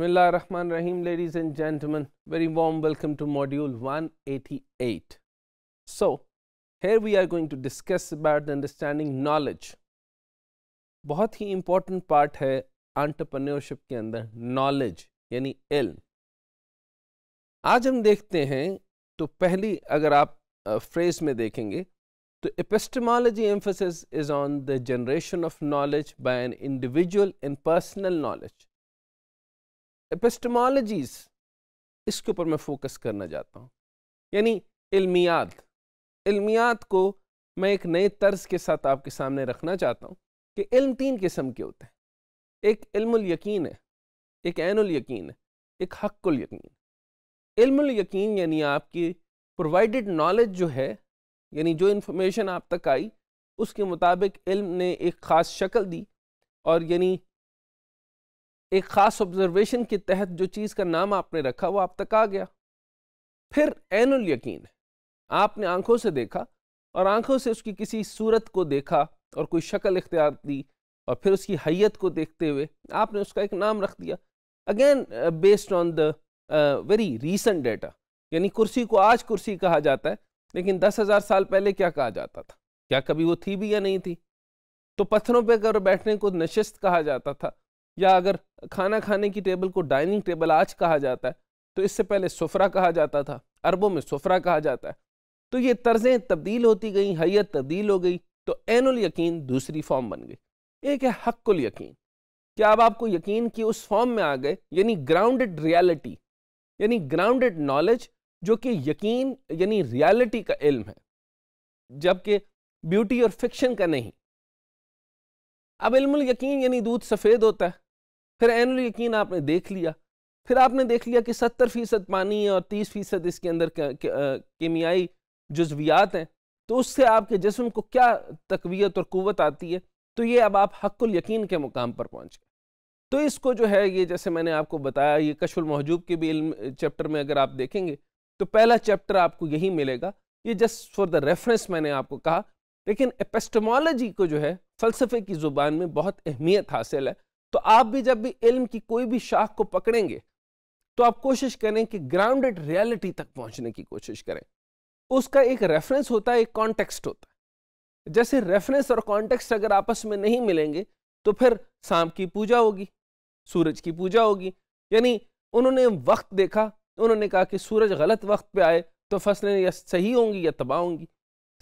Bismillah Rahman Rahim, ladies and gentlemen. Very warm welcome to module 188. So, here we are going to discuss about the understanding knowledge. बहुत ही important part है entrepreneurship के अंदर knowledge यानी इल्म आज हम देखते हैं तो पहली अगर आप फ्रेज में देखेंगे तो epistemology emphasis is on the generation of knowledge by an individual and personal knowledge epistemologies इसके ऊपर मैं फोकस करना चाहता हूँ यानी इल्मियात इल्मियात को मैं एक नए तर्ज के साथ आपके सामने रखना चाहता हूँ कि इल्म तीन किस्म के होते हैं एक इल्मुल यकीन है एक ऐनुल यकीन है एक हक्कुल यकीन इल्मुल यकीन यानी आपकी प्रोवाइडेड नॉलेज जो है यानी जो इन्फॉर्मेशन आप तक आई उसके मुताबिक इल्म ने एक ख़ास शक्ल दी और यानी एक ख़ास ऑब्जर्वेशन के तहत जो चीज़ का नाम आपने रखा वो आप तक आ गया फिर एनुल यकीन है आपने आंखों से देखा और आंखों से उसकी किसी सूरत को देखा और कोई शक्ल इख्तियार दी और फिर उसकी हैत को देखते हुए आपने उसका एक नाम रख दिया again based on the very recent data यानी कुर्सी को आज कुर्सी कहा जाता है लेकिन दस हज़ार साल पहले क्या कहा जाता था क्या कभी वो थी भी या नहीं थी तो पत्थरों पर अगर बैठने को नशस्त कहा जाता था या अगर खाना खाने की टेबल को डाइनिंग टेबल आज कहा जाता है तो इससे पहले सफरा कहा जाता था अरबों में सफरा कहा जाता है तो ये तर्जें तब्दील होती गई हैत तब्दील हो गई तो एनुल यकीन दूसरी फॉर्म बन गई एक है हक्कुल यकीन क्या अब आपको यकीन की उस फॉर्म में आ गए यानी ग्राउंडेड रियलिटी यानी ग्राउंडेड नॉलेज जो कि यकीन यानी रियलिटी का इल्म है जबकि ब्यूटी और फिक्शन का नहीं अब इल्मुल यकीन यानी दूध सफ़ेद होता है फिर एन यकीन आपने देख लिया फिर आपने देख लिया कि सत्तर फीसद पानी है और तीस फीसद इसके अंदर केमियाई जज्वियात हैं तो उससे आपके जिसम को क्या तकवीत और क़वत आती है तो ये अब आप हक्ल यकीन के मुकाम पर पहुँच गए तो इसको जो है ये जैसे मैंने आपको बताया ये कशुल महजूब के भी इल्म चैप्टर में अगर आप देखेंगे तो पहला चैप्टर आपको यही मिलेगा ये जस्ट फॉर द रेफरेंस मैंने आपको कहा लेकिन एपेस्टमोलॉजी को जो है फ़लसफ़े की ज़ुबान में बहुत अहमियत हासिल है तो आप भी जब भी इल्म की कोई भी शाख को पकड़ेंगे तो आप कोशिश करें कि ग्राउंडेड रियलिटी तक पहुंचने की कोशिश करें उसका एक रेफरेंस होता है एक कॉन्टेक्स्ट होता है जैसे रेफरेंस और कॉन्टेक्स्ट अगर आपस में नहीं मिलेंगे तो फिर सांप की पूजा होगी सूरज की पूजा होगी यानी उन्होंने वक्त देखा उन्होंने कहा कि सूरज गलत वक्त पे आए तो फसलें या सही होंगी या तबाह होंगी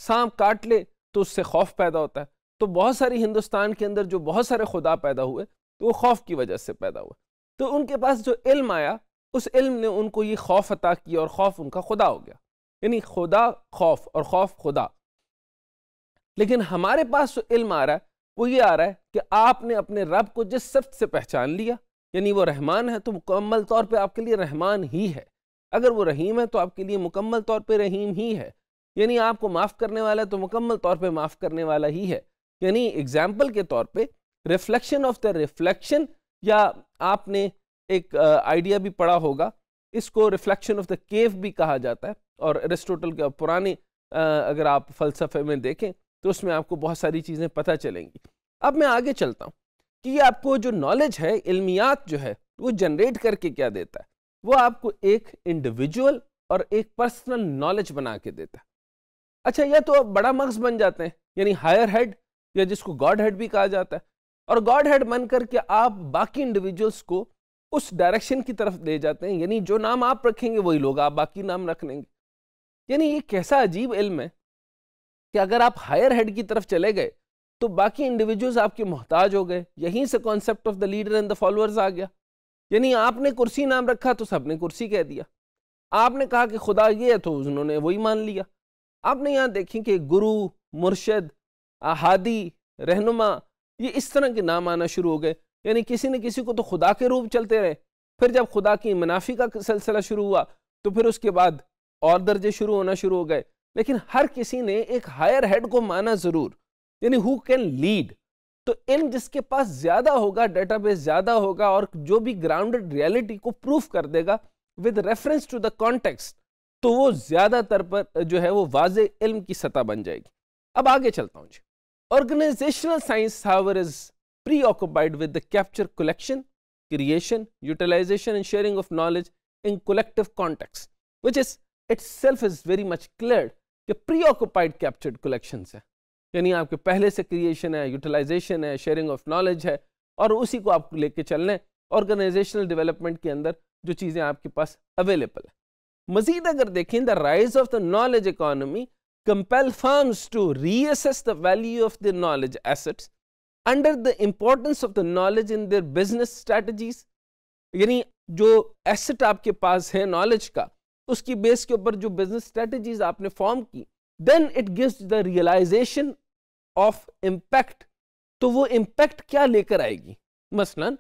सांप काट ले तो उससे खौफ पैदा होता है तो बहुत सारी हिंदुस्तान के अंदर जो बहुत सारे खुदा पैदा हुए तो वो खौफ की वजह से पैदा हुआ तो उनके पास जो इल्म आया उस इल्म ने उनको ये खौफ अता किया और खौफ उनका खुदा हो गया यानी खुदा खौफ और खौफ खुदा लेकिन हमारे पास जो इल्म आ रहा है वो ये आ रहा है कि आपने अपने रब को जिस सिफ्त से पहचान लिया यानी वो रहमान है तो मुकम्मल तौर पे आपके लिए रहमान ही है अगर वो रहीम है तो आपके लिए मुकम्मल तौर पे रहीम ही है यानी आपको माफ़ करने वाला है तो मुकम्मल तौर पे माफ़ करने वाला ही है यानी एग्जाम्पल के तौर पे रिफ्लेक्शन ऑफ द रिफ्लेक्शन या आपने एक आइडिया भी पढ़ा होगा इसको रिफ्लेक्शन ऑफ द केव भी कहा जाता है और एरिस्टोटल के पुराने अगर आप फलसफे में देखें तो उसमें आपको बहुत सारी चीज़ें पता चलेंगी अब मैं आगे चलता हूँ कि ये आपको जो नॉलेज है इल्मियात जो है वो जनरेट करके क्या देता है वो आपको एक इंडिविजुअल और एक पर्सनल नॉलेज बना के देता है अच्छा यह तो आप बड़ा मगज बन जाते हैं यानी हायर हेड या जिसको गॉड हेड भी कहा जाता है और गॉड हेड मान करके आप बाकी इंडिविजुअल्स को उस डायरेक्शन की तरफ ले जाते हैं यानी जो नाम आप रखेंगे वही लोग आप बाकी नाम रख लेंगे यानी ये कैसा अजीब इल्म है कि अगर आप हायर हेड की तरफ चले गए तो बाकी इंडिविजुअल्स आपके मोहताज हो गए यहीं से concept of the leader and the followers आ गया यानी आपने कुर्सी नाम रखा तो सबने कुर्सी कह दिया आपने कहा कि खुदा ये है तो उन्होंने वही मान लिया आपने यहाँ देखें कि गुरु मुर्शद अहादी रहनुमा ये इस तरह के नाम आना शुरू हो गए यानी किसी न किसी को तो खुदा के रूप चलते रहे फिर जब खुदा की मुनाफी का सिलसिला शुरू हुआ तो फिर उसके बाद और दर्जे शुरू होना शुरू हो गए लेकिन हर किसी ने एक हायर हेड को माना ज़रूर यानी हु कैन लीड तो इन जिसके पास ज़्यादा होगा डेटाबेस ज़्यादा होगा और जो भी ग्राउंडेड रियलिटी को प्रूफ कर देगा with reference to the context तो वो ज़्यादातर पर जो है वो वाज इल्म की सतह बन जाएगी अब आगे चलता हूँ जी Organizational science, however, is preoccupied with the capture, collection, creation, utilization and sharing of knowledge in collective context, which is itself is very much cleared कि preoccupied captured collections है यानी आपके पहले से क्रिएशन है यूटिलाइजेशन है शेयरिंग ऑफ नॉलेज है और उसी को आप लेके चलने ऑर्गेनाइजेशनल डेवलपमेंट के अंदर जो चीज़ें आपके पास अवेलेबल है मजीद अगर देखें the rise of the knowledge economy compel firms to reassess the value of their knowledge assets under the importance of the knowledge in their business strategies यानी जो एसेट आपके पास है नॉलेज का उसकी बेस के ऊपर जो बिजनेस स्ट्रेटजीज आपने फॉर्म की then it gives the realization of impact तो वो इम्पैक्ट क्या लेकर आएगी मसलन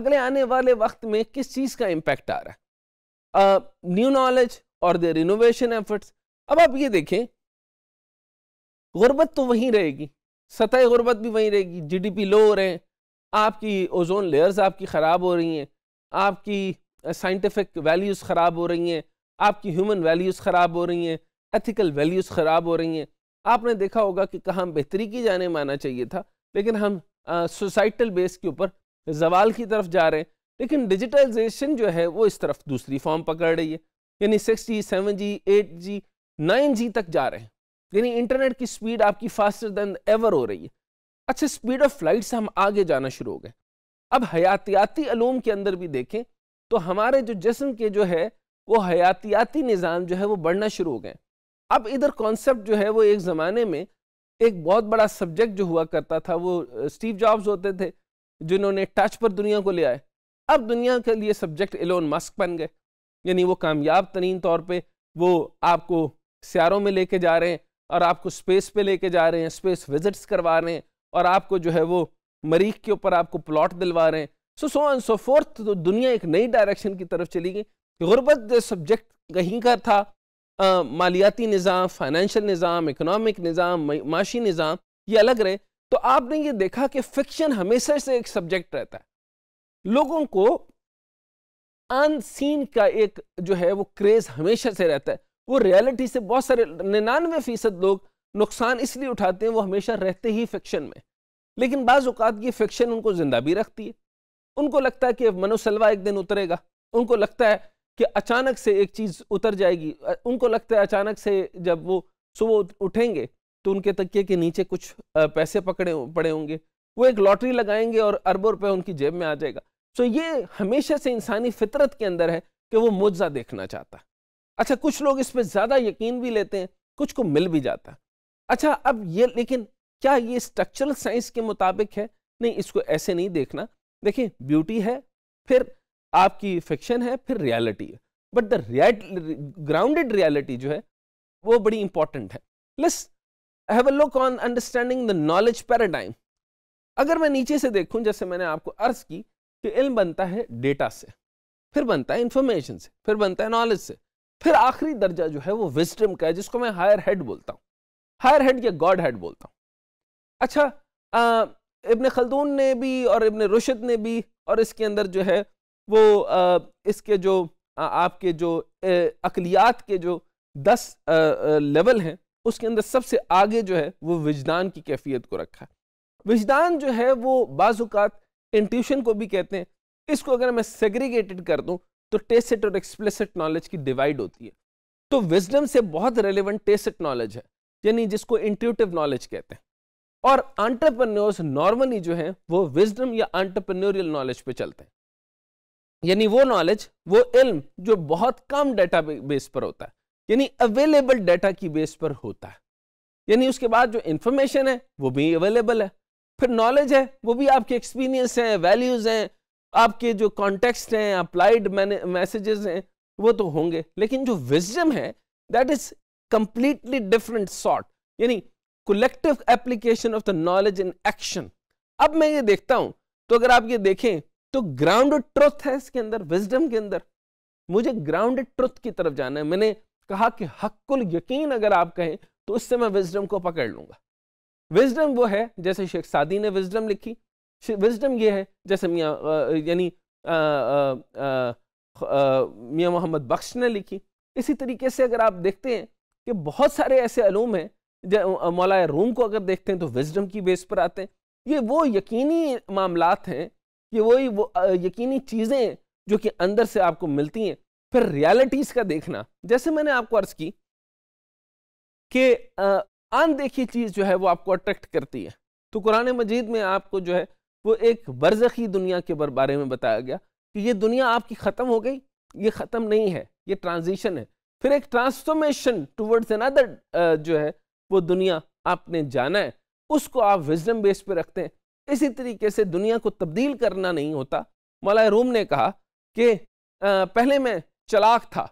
अगले आने वाले वक्त में किस चीज़ का इम्पैक्ट आ रहा है न्यू नॉलेज और देर इनोवेशन एफर्ट्स अब आप ये देखें गुर्बत तो वहीं रहेगी सतह गुर्बत भी वहीं रहेगी जीडीपी लो हो रहे हैं आपकी ओजोन लेयर्स आपकी ख़राब हो रही हैं आपकी साइंटिफिक वैल्यूज़ ख़राब हो रही हैं आपकी ह्यूमन वैल्यूज़ ख़राब हो रही हैं एथिकल वैल्यूज़ ख़राब हो रही हैं आपने देखा होगा कि कहाँ बेहतरी की जाने माना चाहिए था लेकिन हम सोसाइटल बेस के ऊपर जवाल की तरफ जा रहे हैं लेकिन डिजिटलाइजेशन जो है वो इस तरफ दूसरी फॉर्म पकड़ रही है यानी six G seven G eight G nine G तक जा रहे हैं यानी इंटरनेट की स्पीड आपकी फास्टर देन एवर हो रही है अच्छा स्पीड ऑफ लाइट से हम आगे जाना शुरू हो गए अब हयातियाती अलूम के अंदर भी देखें तो हमारे जो जिसम के जो है वो हयातियाती निज़ाम जो है वो बढ़ना शुरू हो गए अब इधर कॉन्सेप्ट जो है वो एक ज़माने में एक बहुत बड़ा सब्जेक्ट जो हुआ करता था वो स्टीव जॉब्स होते थे जिन्होंने टच पर दुनिया को ले आए अब दुनिया के लिए सब्जेक्ट एलोन मस्क बन गए यानी वो कामयाब तरीन तौर पर वो आपको सियारों में लेके जा रहे हैं और आपको स्पेस पे लेके जा रहे हैं स्पेस विजिट्स करवा रहे हैं और आपको जो है वो मरीख के ऊपर आपको प्लॉट दिलवा रहे हैं सो सो एंड सो फोर्थ तो दुनिया एक नई डायरेक्शन की तरफ चली गई गुरबत सब्जेक्ट कहीं का था मालियाती निज़ाम फाइनेंशियल निज़ाम इकनॉमिक निज़ाम माशी निज़ाम ये अलग रहे तो आपने ये देखा कि फिक्शन हमेशा से एक सब्जेक्ट रहता है लोगों को अनसीन का एक जो है वो क्रेज़ हमेशा से रहता है वो रियलिटी से बहुत सारे निन्यानवे फीसद लोग नुकसान इसलिए उठाते हैं वो हमेशा रहते ही फिक्शन में लेकिन बाज़ ये फिक्शन उनको ज़िंदा भी रखती है उनको लगता है कि मनोसलवा एक दिन उतरेगा उनको लगता है कि अचानक से एक चीज़ उतर जाएगी उनको लगता है अचानक से जब वो सुबह उठेंगे तो उनके तकिए के नीचे कुछ पैसे पकड़े पड़े होंगे वो एक लॉटरी लगाएंगे और अरबों रुपये उनकी जेब में आ जाएगा तो ये हमेशा से इंसानी फितरत के अंदर है कि वो मुआवजा देखना चाहता है अच्छा कुछ लोग इस पर ज़्यादा यकीन भी लेते हैं कुछ को मिल भी जाता है अच्छा अब ये लेकिन क्या ये स्ट्रक्चरल साइंस के मुताबिक है नहीं इसको ऐसे नहीं देखना देखिए ब्यूटी है फिर आपकी फिक्शन है फिर रियलिटी है बट द ग्राउंडेड रियलिटी जो है वो बड़ी इंपॉर्टेंट है let's have a look on understanding the knowledge paradigm अगर मैं नीचे से देखूं जैसे मैंने आपको अर्ज की कि इल्म बनता है डेटा से फिर बनता है इंफॉर्मेशन से फिर बनता है नॉलेज से फिर आखिरी दर्जा जो है वो विजडम का है जिसको मैं हायर हेड बोलता हूँ हायर हेड या गॉड हेड बोलता हूँ अच्छा आ, इब्ने खलदून ने भी और इबन रुशद ने भी और इसके अंदर जो है वो आ, इसके जो आ, आपके जो अकलियात के जो दस आ, आ, लेवल हैं उसके अंदर सबसे आगे जो है वो विजदान की कैफियत को रखा है विजदान जो है वो बाजुकात इंट्यूशन को भी कहते हैं इसको अगर मैं सेग्रीगेटेड कर दूं तो टेसिट और एक्सप्लेसिट नॉलेज की डिवाइड होती है तो विजडम से बहुत रेलिवेंट टेसिट नॉलेज है यानी जिसको इंट्यूटिव नॉलेज कहते हैं और आंट्रप्रन्योर्स नॉर्मली जो है वो विजडम या आंट्रप्रन्योरियल नॉलेज पे चलते हैं यानी वो नॉलेज वो इल्म जो बहुत कम डेटा बेस पर होता है यानी अवेलेबल डेटा की बेस पर होता है यानी उसके बाद जो इंफॉर्मेशन है वो भी अवेलेबल है फिर नॉलेज है वो भी आपके एक्सपीरियंस हैं वैल्यूज हैं आपके जो कॉन्टेक्स्ट हैं अप्लाइड मैसेजेस हैं वो तो होंगे लेकिन जो विजडम है that is completely different sort यानी collective application of the knowledge in action अब मैं ये देखता हूं तो अगर आप ये देखें तो ग्राउंड ट्रुथ है इसके अंदर विजडम के अंदर मुझे ग्राउंड ट्रुथ की तरफ जाना है मैंने कहा कि हक्कुल यकीन अगर आप कहें तो उससे मैं विजडम को पकड़ लूंगा विजडम वो है जैसे शेख सादी ने विजडम लिखी विजडम ये है जैसे मियाँ यानी मियाँ मोहम्मद बख्श ने लिखी इसी तरीके से अगर आप देखते हैं कि बहुत सारे ऐसे अलूम हैं मौलाए रूम को अगर देखते हैं तो विजडम की बेस पर आते हैं ये वो यकीनी मामला हैं ये वही वो यकीनी चीज़ें जो कि अंदर से आपको मिलती हैं फिर रियलिटीज़ का देखना जैसे मैंने आपको अर्ज़ की कि अनदेखी चीज़ जो है वो आपको अट्रैक्ट करती है तो कुरान मजीद में आपको जो है वो एक बरजखी दुनिया के बारे में बताया गया कि ये दुनिया आपकी ख़त्म हो गई ये ख़त्म नहीं है ये ट्रांजिशन है फिर एक ट्रांसफॉर्मेशन टूवर्ड्स अनदर जो है वो दुनिया आपने जाना है उसको आप विजडम बेस पे रखते हैं इसी तरीके से दुनिया को तब्दील करना नहीं होता मौला रूम ने कहा कि पहले मैं चलाक था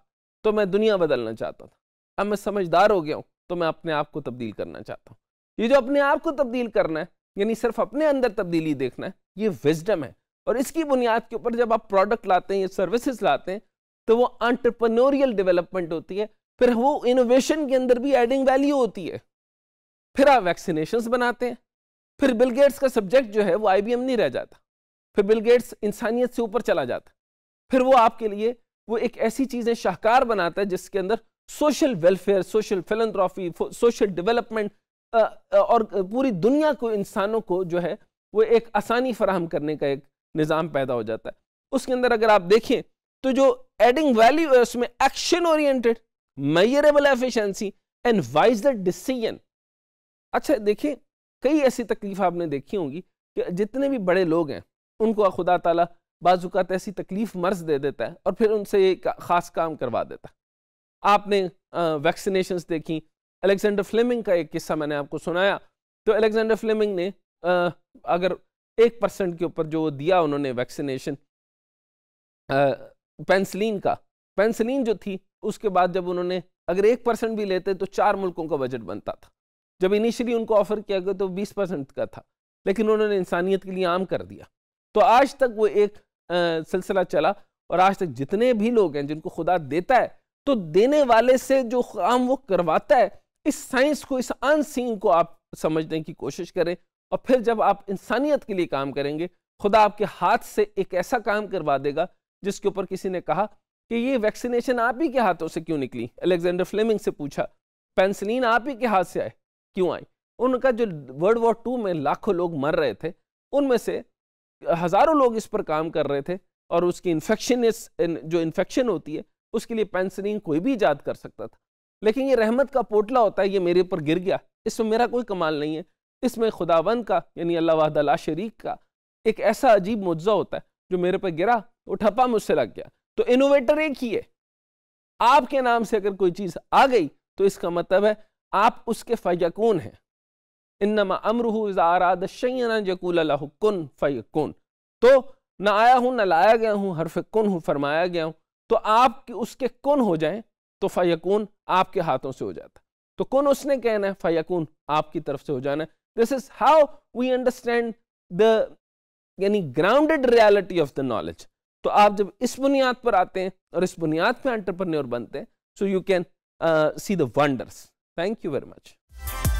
तो मैं दुनिया बदलना चाहता था अब मैं समझदार हो गया हूँ तो मैं अपने आप को तब्दील करना चाहता हूँ ये जो अपने आप को तब्दील करना है यानी सिर्फ अपने अंदर तब्दीली देखना है ये विजडम है और इसकी बुनियाद के ऊपर जब आप प्रोडक्ट लाते हैं या सर्विसेज लाते हैं तो वो एंटरप्रेन्योरियल डेवलपमेंट होती है फिर वो इनोवेशन के अंदर भी एडिंग वैल्यू होती है फिर आप वैक्सीनेशन बनाते हैं फिर बिल गेट्स का सब्जेक्ट जो है वो आई नहीं रह जाता फिर बिल गेट्स इंसानियत से ऊपर चला जाता फिर वो आपके लिए वो एक ऐसी चीज़ें शाहकार बनाता है जिसके अंदर social welfare social philanthropy social development और पूरी दुनिया को इंसानों को जो है वो एक आसानी फराहम करने का एक निज़ाम पैदा हो जाता है उसके अंदर अगर आप देखें तो जो एडिंग वैल्यू है उसमें action oriented measurable efficiency and wise decision अच्छा देखिए कई ऐसी तकलीफ आपने देखी होंगी कि जितने भी बड़े लोग हैं उनको खुदा ताला बाजुकात ऐसी तकलीफ मर्ज दे देता है और फिर उनसे एक ख़ास काम करवा देता है आपने वैक्सीनेशंस देखी अलेक्जेंडर फ्लेमिंग का एक किस्सा मैंने आपको सुनाया तो अलेक्जेंडर फ्लेमिंग ने आ, अगर एक परसेंट के ऊपर जो दिया उन्होंने वैक्सीनेशन पेंसिलीन का पेंसिलीन जो थी उसके बाद जब उन्होंने अगर एक परसेंट भी लेते तो चार मुल्कों का बजट बनता था जब इनिशियली उनको ऑफर किया गया तो बीस परसेंट का था लेकिन उन्होंने इंसानियत के लिए आम कर दिया तो आज तक वो एक सिलसिला चला और आज तक जितने भी लोग हैं जिनको खुदा देता है तो देने वाले से जो काम वो करवाता है इस साइंस को इस अनसीन को आप समझने की कोशिश करें और फिर जब आप इंसानियत के लिए काम करेंगे खुदा आपके हाथ से एक ऐसा काम करवा देगा जिसके ऊपर किसी ने कहा कि ये वैक्सीनेशन आप ही के हाथों से क्यों निकली अलेक्जेंडर फ्लेमिंग से पूछा पेंसिलीन आप ही के हाथ से आए क्यों आई उनका जो वर्ल्ड वॉर टू में लाखों लोग मर रहे थे उनमें से हज़ारों लोग इस पर काम कर रहे थे और उसकी इन्फेक्शन जो इन्फेक्शन होती है उसके लिए पेंसिलिन कोई भी ईजाद कर सकता था लेकिन ये रहमत का पोटला होता है ये मेरे ऊपर गिर गया इसमें मेरा कोई कमाल नहीं है इसमें खुदावंद का यानी अल्लाह वाहदला शरीक का एक ऐसा अजीब मुआवजा होता है जो मेरे पर गिरा वो ठप्पा मुझसे लग गया तो इनोवेटर एक ही है आपके नाम से अगर कोई चीज़ आ गई तो इसका मतलब है आप उसके फ़ैकून हैं इनमा अमरहू इज़ाराद शैना यकूल कुन तो ना आया हूँ ना लाया गया हूँ हरफ कुन हूँ फरमाया गया हूँ तो आप उसके कुन हो जाएं तो फयकून आपके हाथों से हो जाता तो कौन उसने कहना है फ़ैकून आपकी तरफ से हो जाना है this is how we understand the यानी grounded reality of the knowledge तो आप जब इस बुनियाद पर आते हैं और इस बुनियाद पर एंटरप्रेन्योर बनते हैं so you can see the wonders thank you very much